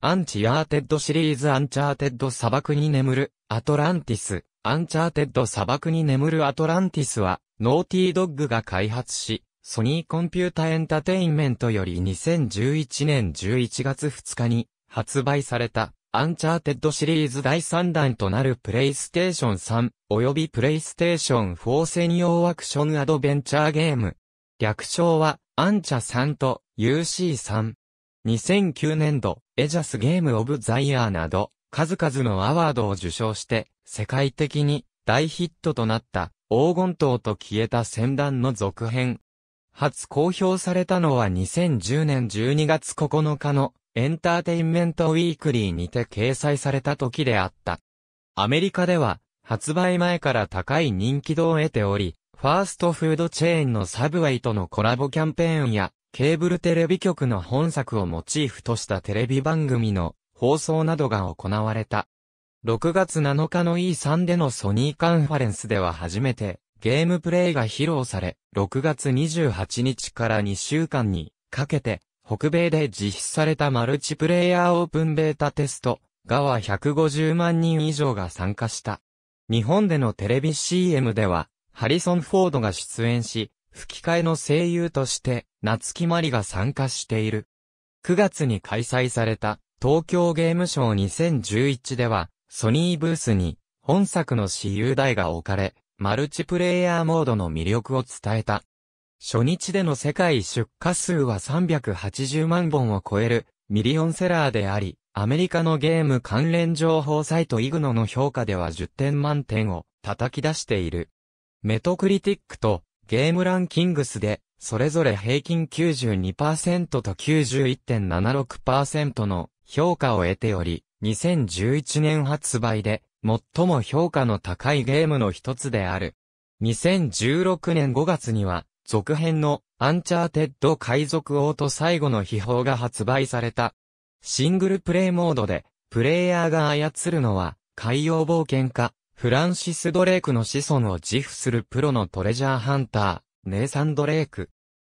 アンチアーテッドシリーズアンチャーテッド砂漠に眠るアトランティス。アンチャーテッド砂漠に眠るアトランティスは、ノーティードッグが開発し、ソニーコンピュータエンタテインメントより2011年11月2日に発売されたアンチャーテッドシリーズ第3弾となるプレイステーション3及びプレイステーション4専用アクションアドベンチャーゲーム。略称はアンチャ3と UC3。2009年度、エジャスゲームオブザイヤーなど、数々のアワードを受賞して、世界的に大ヒットとなった、黄金塔と消えた戦団の続編。初公表されたのは2010年12月9日のエンターテインメントウィークリーにて掲載された時であった。アメリカでは発売前から高い人気度を得ており、ファーストフードチェーンのサブウェイとのコラボキャンペーンやケーブルテレビ局の本作をモチーフとしたテレビ番組の放送などが行われた。6月7日の E3 でのソニーカンファレンスでは初めてゲームプレイが披露され、6月28日から2週間にかけて北米で実施されたマルチプレイヤーオープンベータテスト、がは150万人以上が参加した。日本でのテレビ CM では、ハリソン・フォードが出演し、吹き替えの声優として、夏木マリが参加している。9月に開催された東京ゲームショー2011では、ソニーブースに本作の私有台が置かれ、マルチプレイヤーモードの魅力を伝えた。初日での世界出荷数は380万本を超えるミリオンセラーであり、アメリカのゲーム関連情報サイトイグノの評価では10点満点を叩き出している。メトクリティックとゲームランキングスでそれぞれ平均92%と91.76%の評価を得ており、2011年発売で、最も評価の高いゲームの一つである。2016年5月には、続編のアンチャーテッド海賊王と最後の秘宝が発売された。シングルプレイモードで、プレイヤーが操るのは、海洋冒険家、フランシス・ドレイクの子孫を自負するプロのトレジャーハンター。ネイサン・ドレーク。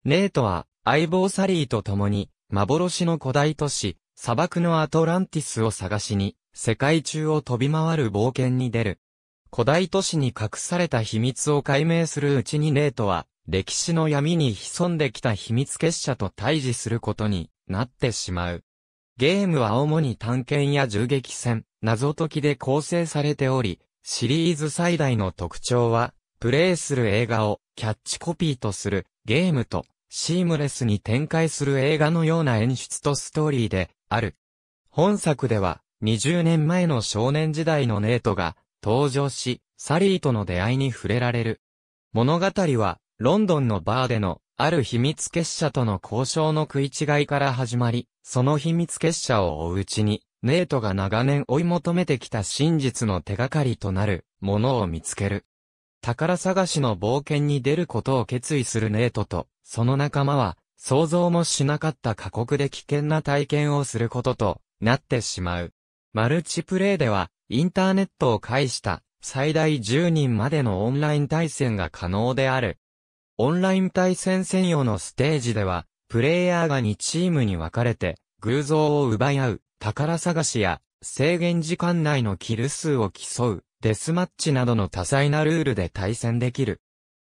ネイトは、相棒サリーと共に、幻の古代都市、砂漠のアトランティスを探しに、世界中を飛び回る冒険に出る。古代都市に隠された秘密を解明するうちにネイトは、歴史の闇に潜んできた秘密結社と対峙することになってしまう。ゲームは主に探検や銃撃戦、謎解きで構成されており、シリーズ最大の特徴は、プレイする映画をキャッチコピーとするゲームとシームレスに展開する映画のような演出とストーリーである。本作では20年前の少年時代のネートが登場し、サリーとの出会いに触れられる。物語はロンドンのバーでのある秘密結社との交渉の食い違いから始まり、その秘密結社を追ううちに、ネートが長年追い求めてきた真実の手がかりとなるものを見つける。宝探しの冒険に出ることを決意するネートと、その仲間は、想像もしなかった過酷で危険な体験をすることとなってしまう。マルチプレイでは、インターネットを介した最大10人までのオンライン対戦が可能である。オンライン対戦専用のステージでは、プレイヤーが2チームに分かれて、偶像を奪い合う、宝探しや、制限時間内のキル数を競う、デスマッチなどの多彩なルールで対戦できる。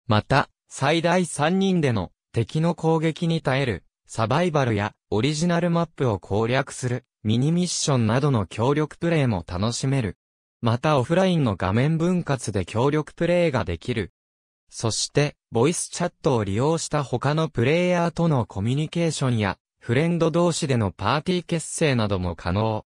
また、最大3人での敵の攻撃に耐える、サバイバルやオリジナルマップを攻略する、ミニミッションなどの協力プレイも楽しめる。またオフラインの画面分割で協力プレイができる。そして、ボイスチャットを利用した他のプレイヤーとのコミュニケーションや、フレンド同士でのパーティー結成なども可能。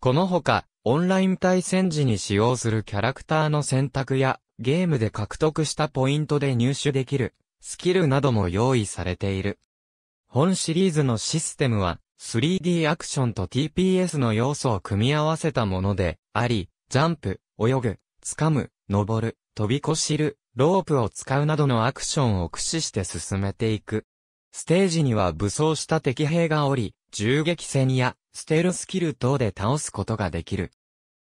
このほか、オンライン対戦時に使用するキャラクターの選択や、ゲームで獲得したポイントで入手できる、スキルなども用意されている。本シリーズのシステムは、3D アクションと TPS の要素を組み合わせたもので、あり、ジャンプ、泳ぐ、掴む、登る、飛び越しる、ロープを使うなどのアクションを駆使して進めていく。ステージには武装した敵兵がおり、銃撃戦やステルスキル等で倒すことができる。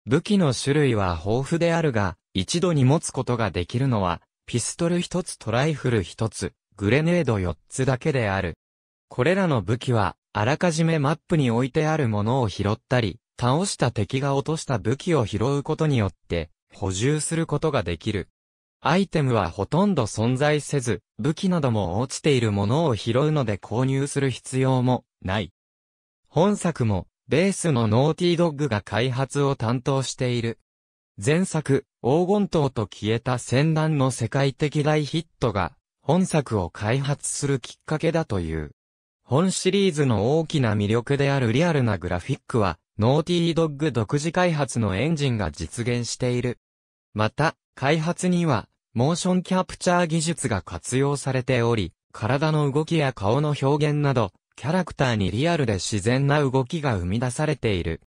武器の種類は豊富であるが、一度に持つことができるのは、ピストル一つトライフル一つ、グレネード四つだけである。これらの武器は、あらかじめマップに置いてあるものを拾ったり、倒した敵が落とした武器を拾うことによって、補充することができる。アイテムはほとんど存在せず、武器なども落ちているものを拾うので購入する必要もない。本作も、ベースのノーティードッグが開発を担当している。前作、黄金塔と消えた戦乱の世界的大ヒットが、本作を開発するきっかけだという。本シリーズの大きな魅力であるリアルなグラフィックは、ノーティードッグ独自開発のエンジンが実現している。また、開発には、モーションキャプチャー技術が活用されており、体の動きや顔の表現など、キャラクターにリアルで自然な動きが生み出されている。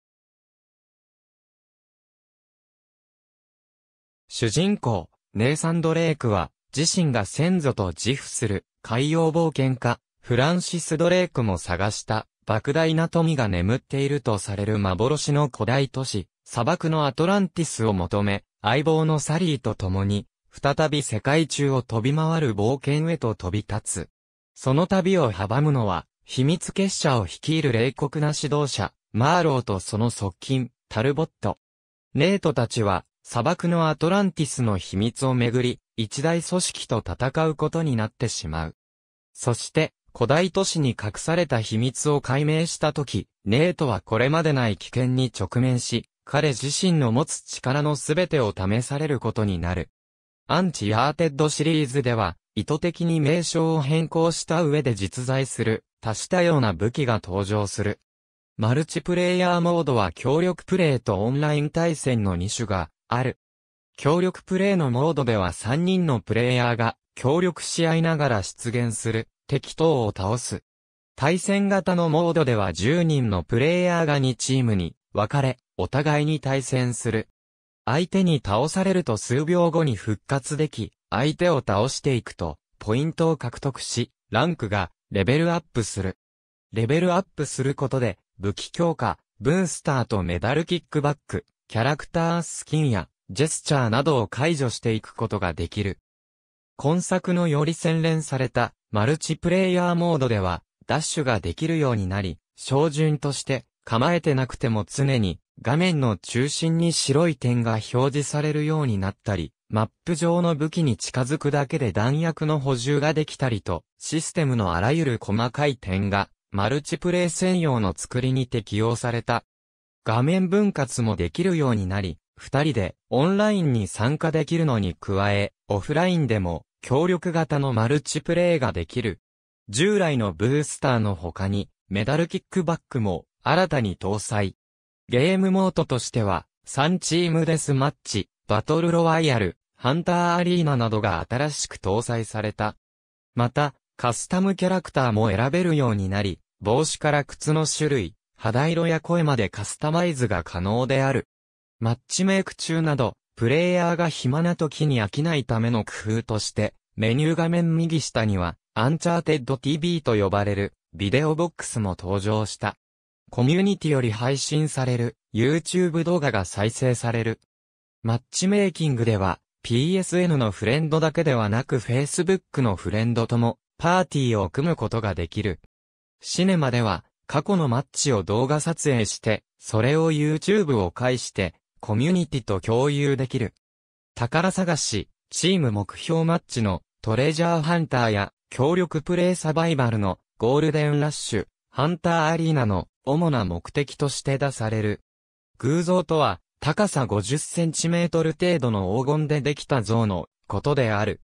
主人公、ネイサン・ドレイクは、自身が先祖と自負する海洋冒険家、フランシス・ドレイクも探した、莫大な富が眠っているとされる幻の古代都市、砂漠のアトランティスを求め、相棒のサリーと共に、再び世界中を飛び回る冒険へと飛び立つ。その旅を阻むのは、秘密結社を率いる冷酷な指導者、マーローとその側近、タルボット。ネートたちは、砂漠のアトランティスの秘密をめぐり、一大組織と戦うことになってしまう。そして、古代都市に隠された秘密を解明したとき、ネートはこれまでない危険に直面し、彼自身の持つ力のすべてを試されることになる。アンチ・アーテッドシリーズでは、意図的に名称を変更した上で実在する、多種多様な武器が登場する。マルチプレイヤーモードは協力プレイとオンライン対戦の2種がある。協力プレイのモードでは3人のプレイヤーが協力し合いながら出現する敵等を倒す。対戦型のモードでは10人のプレイヤーが2チームに分かれ、お互いに対戦する。相手に倒されると数秒後に復活でき、相手を倒していくと、ポイントを獲得し、ランクがレベルアップする。レベルアップすることで、武器強化、ブースターとメダルキックバック、キャラクタースキンやジェスチャーなどを解除していくことができる。今作のより洗練されたマルチプレイヤーモードでは、ダッシュができるようになり、照準として構えてなくても常に画面の中心に白い点が表示されるようになったり、マップ上の武器に近づくだけで弾薬の補充ができたりと、システムのあらゆる細かい点が、マルチプレイ専用の作りに適用された。画面分割もできるようになり、二人でオンラインに参加できるのに加え、オフラインでも協力型のマルチプレイができる。従来のブースターの他に、メダルキックバックも新たに搭載。ゲームモードとしては、3チームデスマッチ、バトルロワイヤル、ハンターアリーナなどが新しく搭載された。また、カスタムキャラクターも選べるようになり、帽子から靴の種類、肌色や声までカスタマイズが可能である。マッチメイク中など、プレイヤーが暇な時に飽きないための工夫として、メニュー画面右下には、アンチャーテッド TV と呼ばれる、ビデオボックスも登場した。コミュニティより配信される、YouTube 動画が再生される。マッチメイキングでは、PSN のフレンドだけではなく Facebook のフレンドともパーティーを組むことができる。シネマでは過去のマッチを動画撮影して、それを YouTube を介してコミュニティと共有できる。宝探し、チーム目標マッチのトレジャーハンターや協力プレイサバイバルのゴールデンラッシュ、ハンターアリーナの主な目的として出される。偶像とは高さ50センチメートル程度の黄金でできた像のことである。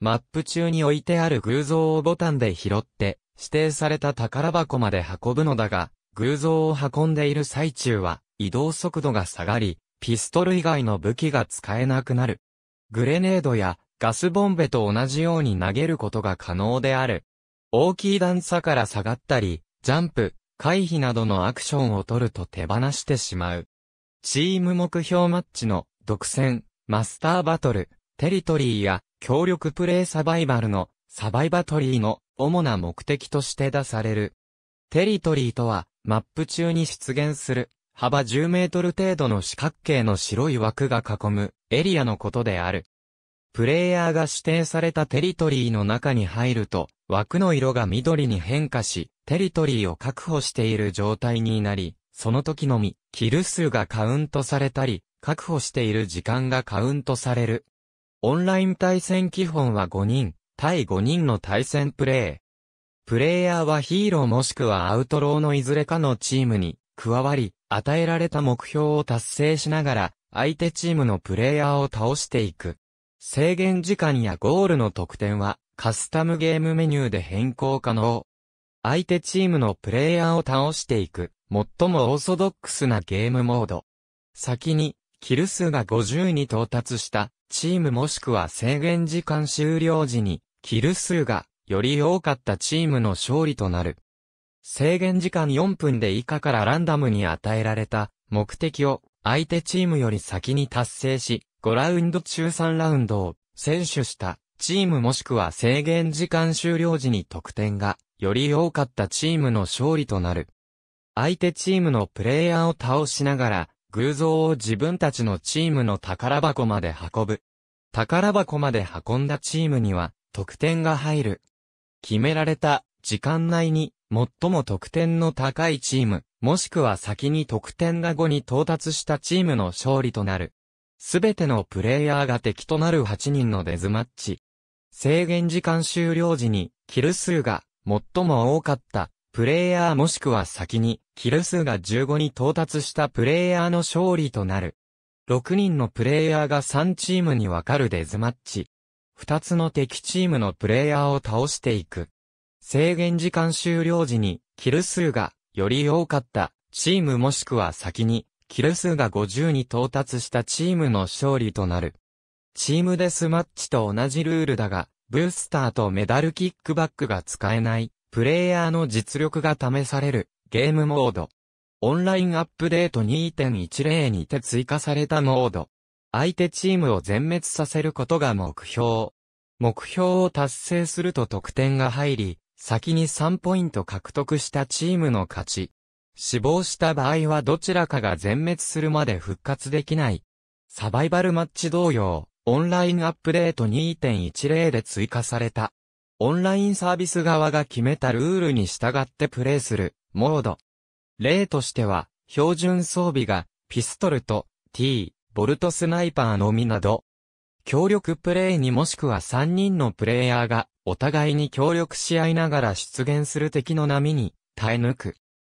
マップ中に置いてある偶像をボタンで拾って、指定された宝箱まで運ぶのだが、偶像を運んでいる最中は、移動速度が下がり、ピストル以外の武器が使えなくなる。グレネードやガスボンベと同じように投げることが可能である。大きい段差から下がったり、ジャンプ、回避などのアクションを取ると手放してしまう。チーム目標マッチの独占、マスターバトル、テリトリーや協力プレイサバイバルのサバイバトリーの主な目的として出される。テリトリーとはマップ中に出現する幅10メートル程度の四角形の白い枠が囲むエリアのことである。プレイヤーが指定されたテリトリーの中に入ると枠の色が緑に変化し、テリトリーを確保している状態になり、その時のみ、キル数がカウントされたり、確保している時間がカウントされる。オンライン対戦基本は5人、対5人の対戦プレイ。プレイヤーはヒーローもしくはアウトローのいずれかのチームに加わり、与えられた目標を達成しながら、相手チームのプレイヤーを倒していく。制限時間やゴールの得点は、カスタムゲームメニューで変更可能。相手チームのプレイヤーを倒していく、最もオーソドックスなゲームモード。先に、キル数が50に到達した、チームもしくは制限時間終了時に、キル数が、より多かったチームの勝利となる。制限時間4分で以下からランダムに与えられた、目的を、相手チームより先に達成し、5ラウンド中3ラウンドを、選手した、チームもしくは制限時間終了時に得点がより多かったチームの勝利となる。相手チームのプレイヤーを倒しながら、偶像を自分たちのチームの宝箱まで運ぶ。宝箱まで運んだチームには、得点が入る。決められた時間内に、最も得点の高いチーム、もしくは先に得点が5に到達したチームの勝利となる。すべてのプレイヤーが敵となる8人のデズマッチ。制限時間終了時に、キル数が最も多かった、プレイヤーもしくは先に、キル数が15に到達したプレイヤーの勝利となる。6人のプレイヤーが3チームに分かるデズマッチ。2つの敵チームのプレイヤーを倒していく。制限時間終了時に、キル数が、より多かった、チームもしくは先に、キル数が50に到達したチームの勝利となる。チームデスマッチと同じルールだが、ブースターとメダルキックバックが使えない、プレイヤーの実力が試される、ゲームモード。オンラインアップデート2.10にて追加されたモード。相手チームを全滅させることが目標。目標を達成すると得点が入り、先に3ポイント獲得したチームの勝ち。死亡した場合はどちらかが全滅するまで復活できない。サバイバルマッチ同様、オンラインアップデート2.10で追加された。オンラインサービス側が決めたルールに従ってプレイするモード。例としては、標準装備がピストルと T、ボルトスナイパーのみなど、協力プレイにもしくは3人のプレイヤーがお互いに協力し合いながら出現する敵の波に耐え抜く。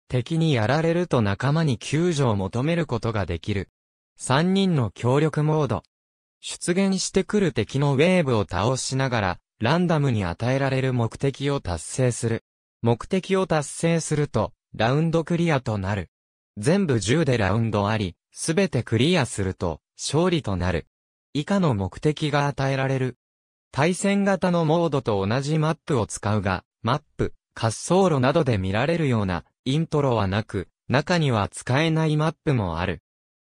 敵にやられると仲間に救助を求めることができる。3人の協力モード。出現してくる敵のウェーブを倒しながら、ランダムに与えられる目的を達成する。目的を達成すると、ラウンドクリアとなる。全部10でラウンドあり、すべてクリアすると、勝利となる。以下の目的が与えられる。対戦型のモードと同じマップを使うが、マップ、滑走路などで見られるようなイントロはなく、中には使えないマップもある。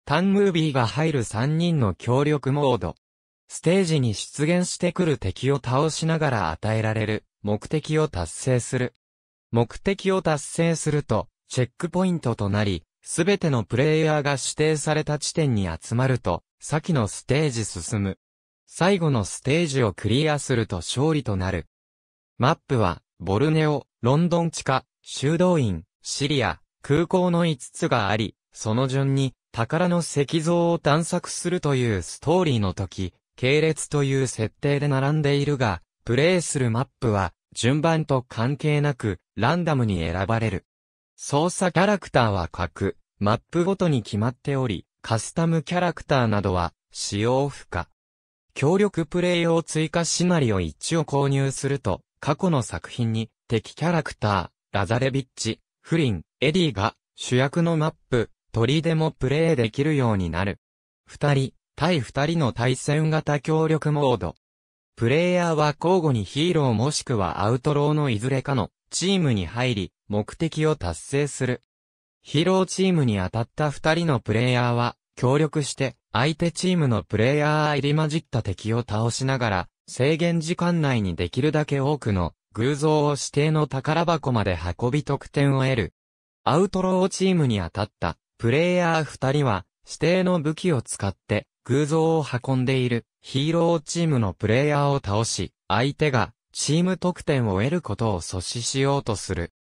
タンムービーが入る3人の協力モード。ステージに出現してくる敵を倒しながら与えられる目的を達成する。目的を達成すると、チェックポイントとなり、すべてのプレイヤーが指定された地点に集まると、先のステージ進む。最後のステージをクリアすると勝利となる。マップは、ボルネオ、ロンドン地下、修道院、シリア、空港の5つがあり、その順に、宝の石像を探索するというストーリーの時、系列という設定で並んでいるが、プレイするマップは、順番と関係なく、ランダムに選ばれる。操作キャラクターは各、マップごとに決まっており、カスタムキャラクターなどは、使用不可。協力プレイ用追加シナリオ1を購入すると、過去の作品に敵キャラクター、ラザレビッチ、フリン、エディが主役のマップ、鳥でもプレイできるようになる。二人、対二人の対戦型協力モード。プレイヤーは交互にヒーローもしくはアウトローのいずれかのチームに入り、目的を達成する。ヒーローチームに当たった二人のプレイヤーは、協力して、相手チームのプレイヤー入り混じった敵を倒しながら、制限時間内にできるだけ多くの、偶像を指定の宝箱まで運び得点を得る。アウトローチームに当たったプレイヤー二人は指定の武器を使って偶像を運んでいるヒーローチームのプレイヤーを倒し、相手がチーム得点を得ることを阻止しようとする。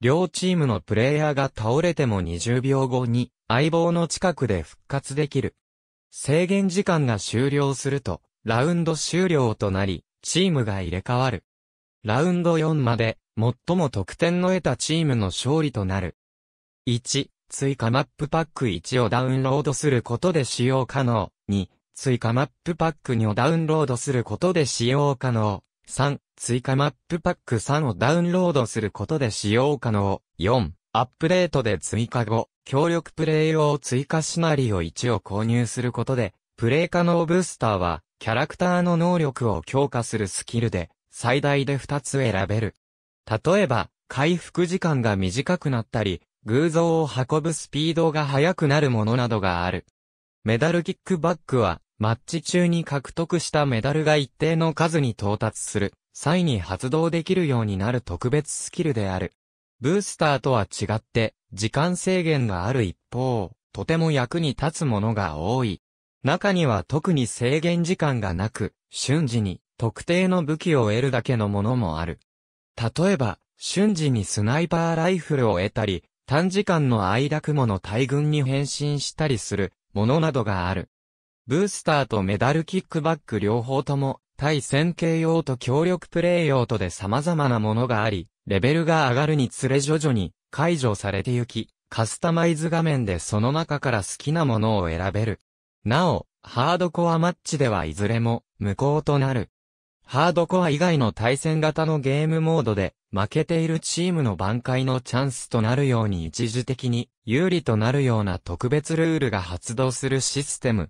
両チームのプレイヤーが倒れても20秒後に相棒の近くで復活できる。制限時間が終了すると、ラウンド終了となり、チームが入れ替わる。ラウンド4まで、最も得点の得たチームの勝利となる。1、追加マップパック1をダウンロードすることで使用可能。2、追加マップパック2をダウンロードすることで使用可能。3、追加マップパック3をダウンロードすることで使用可能。4、アップデートで追加後、協力プレイ用追加シナリオ1を購入することで、プレイ可能ブースターは、キャラクターの能力を強化するスキルで、最大で2つ選べる。例えば、回復時間が短くなったり、偶像を運ぶスピードが速くなるものなどがある。メダルキックバックは、マッチ中に獲得したメダルが一定の数に到達する、際に発動できるようになる特別スキルである。ブースターとは違って、時間制限がある一方、とても役に立つものが多い。中には特に制限時間がなく、瞬時に特定の武器を得るだけのものもある。例えば、瞬時にスナイパーライフルを得たり、短時間の間雲の大群に変身したりするものなどがある。ブースターとメダルキックバック両方とも、対戦形用と協力プレイ用とで様々なものがあり、レベルが上がるにつれ徐々に解除されてゆき、カスタマイズ画面でその中から好きなものを選べる。なお、ハードコアマッチではいずれも無効となる。ハードコア以外の対戦型のゲームモードで、負けているチームの挽回のチャンスとなるように一時的に有利となるような特別ルールが発動するシステム。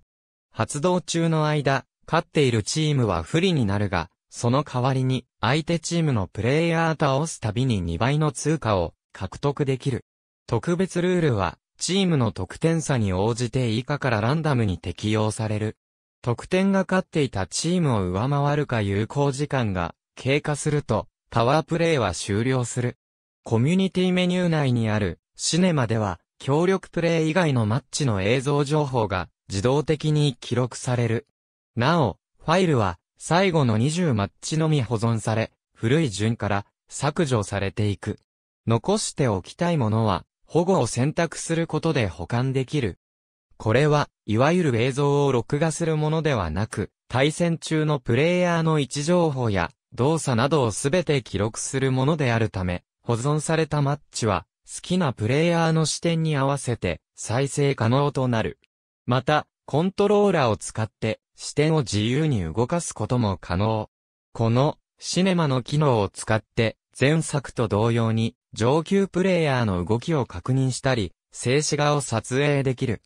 発動中の間、勝っているチームは不利になるが、その代わりに相手チームのプレイヤー倒すたびに2倍の通貨を獲得できる。特別ルールは、チームの得点差に応じて以下からランダムに適用される。得点が勝っていたチームを上回るか有効時間が経過すると、パワープレイは終了する。コミュニティメニュー内にあるシネマでは、協力プレイ以外のマッチの映像情報が自動的に記録される。なお、ファイルは最後の20マッチのみ保存され、古い順から削除されていく。残しておきたいものは保護を選択することで保管できる。これは、いわゆる映像を録画するものではなく、対戦中のプレイヤーの位置情報や動作などをすべて記録するものであるため、保存されたマッチは、好きなプレイヤーの視点に合わせて再生可能となる。また、コントローラーを使って視点を自由に動かすことも可能。このシネマの機能を使って前作と同様に上級プレイヤーの動きを確認したり、静止画を撮影できる。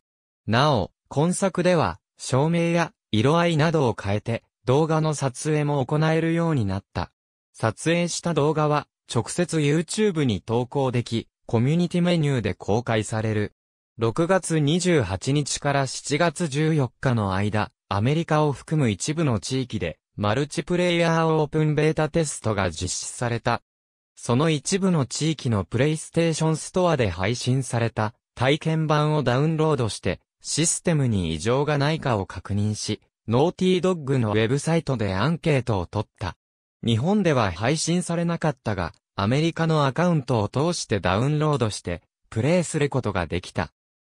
なお、今作では、照明や色合いなどを変えて、動画の撮影も行えるようになった。撮影した動画は、直接 YouTube に投稿でき、コミュニティメニューで公開される。6月28日から7月14日の間、アメリカを含む一部の地域で、マルチプレイヤーオープンベータテストが実施された。その一部の地域のプレイステーションストアで配信された体験版をダウンロードしてシステムに異常がないかを確認し、ノーティードッグのウェブサイトでアンケートを取った。日本では配信されなかったが、アメリカのアカウントを通してダウンロードして、プレイすることができた。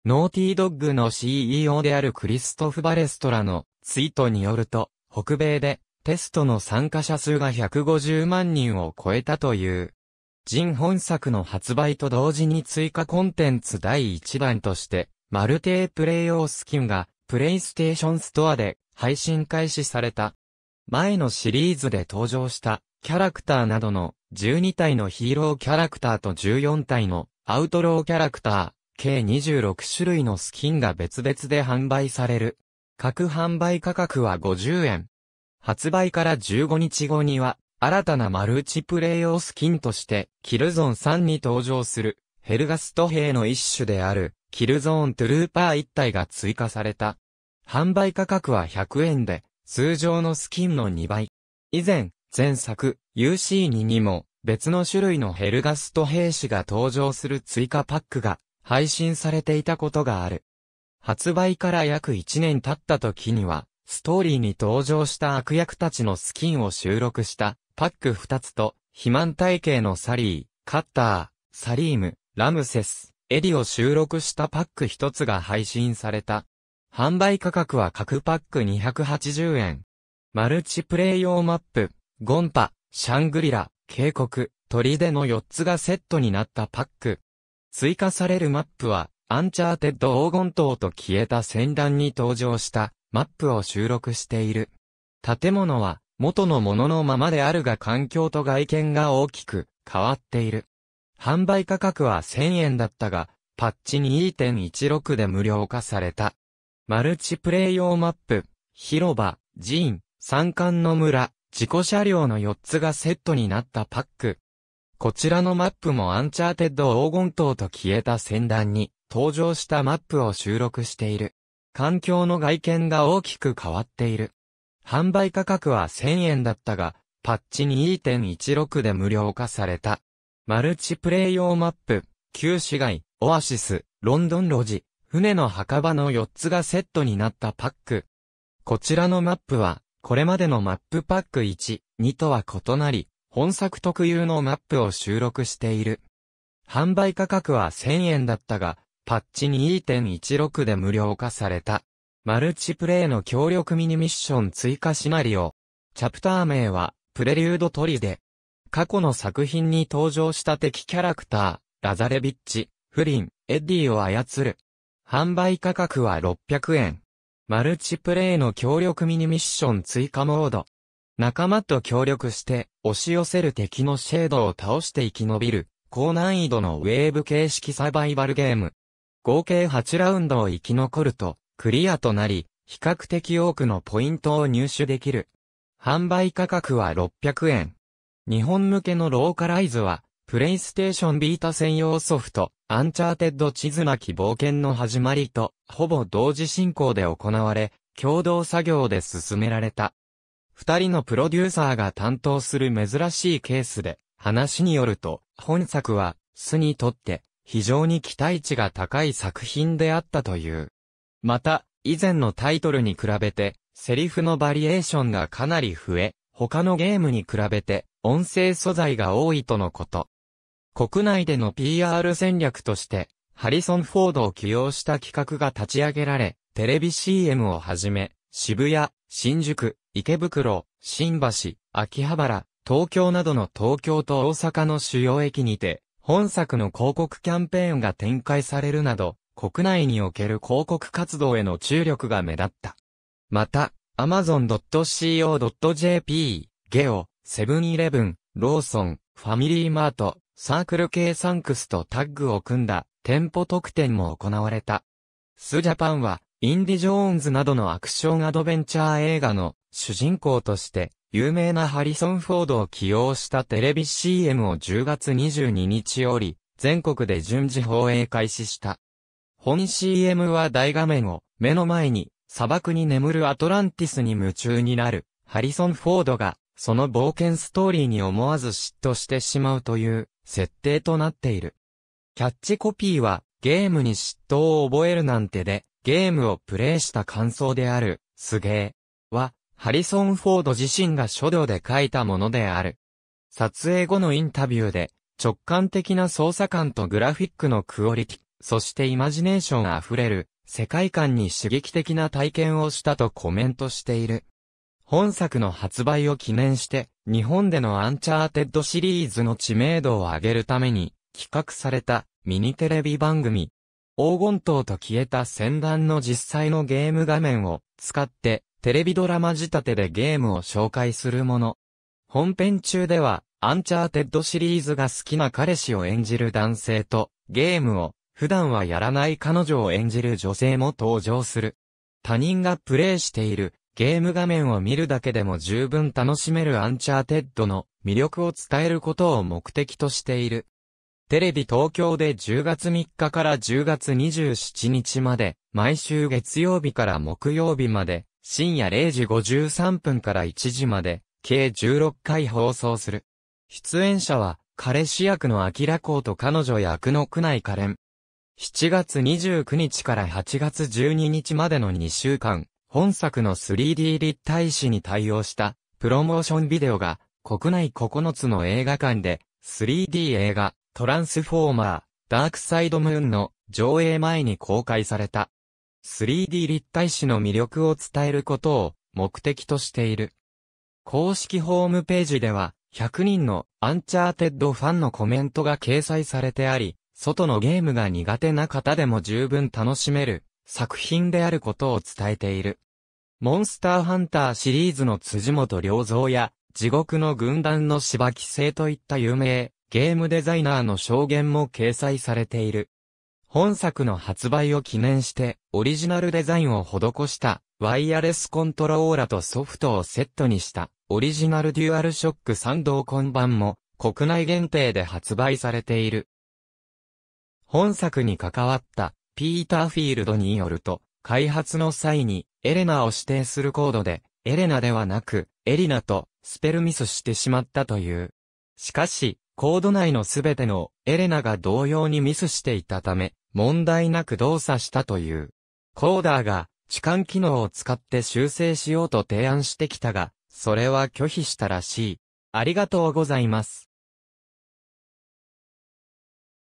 ノーティードッグの CEO であるクリストフ・バレストラのツイートによると、北米でテストの参加者数が150万人を超えたという。人本作の発売と同時に追加コンテンツ第1弾として、マルテープレイ用スキンが、プレイステーションストアで配信開始された。前のシリーズで登場したキャラクターなどの12体のヒーローキャラクターと14体のアウトローキャラクター、計26種類のスキンが別々で販売される。各販売価格は50円。発売から15日後には、新たなマルチプレイ用スキンとして、キルゾン3に登場する、ヘルガスト兵の一種である、キルゾーントゥルーパー1体が追加された。販売価格は100円で、通常のスキンの2倍。以前、前作、UC2 にも、別の種類のヘルガスト兵士が登場する追加パックが、配信されていたことがある。発売から約1年経った時には、ストーリーに登場した悪役たちのスキンを収録したパック2つと、肥満体型のサリー、カッター、サリーム、ラムセス、エディを収録したパック一つが配信された。販売価格は各パック280円。マルチプレイ用マップ、ゴンパ、シャングリラ、渓谷、砦の4つがセットになったパック。追加されるマップは、アンチャーテッド黄金塔と消えた戦乱に登場したマップを収録している。建物は元のもののままであるが環境と外見が大きく変わっている。販売価格は1000円だったが、パッチ2.16で無料化された。マルチプレイ用マップ、広場、寺院、山間の村、自己車両の4つがセットになったパック。こちらのマップもアンチャーテッド黄金塔と消えた戦団に登場したマップを収録している。環境の外見が大きく変わっている。販売価格は1000円だったが、パッチ2.16で無料化された。マルチプレイ用マップ、旧市街、オアシス、ロンドン路地、船の墓場の4つがセットになったパック。こちらのマップは、これまでのマップパック1、2とは異なり、本作特有のマップを収録している。販売価格は1000円だったが、パッチ2.16で無料化された。マルチプレイの協力ミニミッション追加シナリオ。チャプター名は、プレリュードトリデ。過去の作品に登場した敵キャラクター、ラザレビッチ、フリン、エッディを操る。販売価格は600円。マルチプレイの協力ミニミッション追加モード。仲間と協力して、押し寄せる敵のシェードを倒して生き延びる、高難易度のウェーブ形式サバイバルゲーム。合計8ラウンドを生き残ると、クリアとなり、比較的多くのポイントを入手できる。販売価格は600円。日本向けのローカライズは、プレイステーションビータ専用ソフト、アンチャーテッド地図巻冒険の始まりと、ほぼ同時進行で行われ、共同作業で進められた。二人のプロデューサーが担当する珍しいケースで、話によると、本作は、スにとって、非常に期待値が高い作品であったという。また、以前のタイトルに比べて、セリフのバリエーションがかなり増え、他のゲームに比べて、音声素材が多いとのこと。国内での PR 戦略として、ハリソン・フォードを起用した企画が立ち上げられ、テレビ CM をはじめ、渋谷、新宿、池袋、新橋、秋葉原、東京などの東京と大阪の主要駅にて、本作の広告キャンペーンが展開されるなど、国内における広告活動への注力が目立った。また、amazon.co.jp、ゲオ、セブンイレブン、ローソン、ファミリーマート、サークル系サンクスとタッグを組んだ店舗特典も行われた。スジャパンは、インディ・ジョーンズなどのアクションアドベンチャー映画の主人公として有名なハリソン・フォードを起用したテレビ CM を10月22日より全国で順次放映開始した。本 CM は大画面を目の前に砂漠に眠るアトランティスに夢中になるハリソン・フォードがその冒険ストーリーに思わず嫉妬してしまうという設定となっている。キャッチコピーは、ゲームに嫉妬を覚えるなんてで、ゲームをプレイした感想である、すげーは、ハリソン・フォード自身が書道で書いたものである。撮影後のインタビューで、直感的な操作感とグラフィックのクオリティ、そしてイマジネーションあふれる、世界観に刺激的な体験をしたとコメントしている。本作の発売を記念して、日本でのアンチャーテッドシリーズの知名度を上げるために、企画されたミニテレビ番組、黄金塔と消えた戦乱の実際のゲーム画面を使って、テレビドラマ仕立てでゲームを紹介するもの。本編中では、アンチャーテッドシリーズが好きな彼氏を演じる男性と、ゲームを、普段はやらない彼女を演じる女性も登場する。他人がプレイしているゲーム画面を見るだけでも十分楽しめるアンチャーテッドの魅力を伝えることを目的としている。テレビ東京で10月3日から10月27日まで、毎週月曜日から木曜日まで、深夜0時53分から1時まで、計16回放送する。出演者は、彼氏役の明らこうと彼女役のい内可憐。7月29日から8月12日までの2週間、本作の 3D 立体誌に対応したプロモーションビデオが国内9つの映画館で 3D 映画トランスフォーマーダークサイドムーンの上映前に公開された。3D 立体誌の魅力を伝えることを目的としている。公式ホームページでは100人のアンチャーテッドファンのコメントが掲載されてあり、外のゲームが苦手な方でも十分楽しめる作品であることを伝えている。モンスターハンターシリーズの辻元良造や、地獄の軍団の芝木星といった有名、ゲームデザイナーの証言も掲載されている。本作の発売を記念して、オリジナルデザインを施した、ワイヤレスコントローラとソフトをセットにした、オリジナルデュアルショック3同梱版も、国内限定で発売されている。本作に関わったピーター・フィールドによると、開発の際に、エレナを指定するコードで、エレナではなく、エリナと、スペルミスしてしまったという。しかし、コード内のすべての、エレナが同様にミスしていたため、問題なく動作したという。コーダーが、置換機能を使って修正しようと提案してきたが、それは拒否したらしい。ありがとうございます。